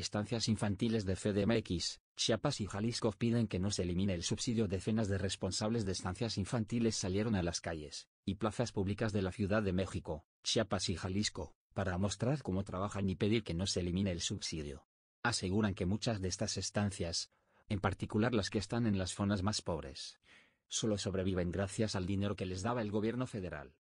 Estancias infantiles de CDMX, Chiapas y Jalisco piden que no se elimine el subsidio. Decenas de responsables de estancias infantiles salieron a las calles y plazas públicas de la Ciudad de México, Chiapas y Jalisco, para mostrar cómo trabajan y pedir que no se elimine el subsidio. Aseguran que muchas de estas estancias, en particular las que están en las zonas más pobres, solo sobreviven gracias al dinero que les daba el gobierno federal.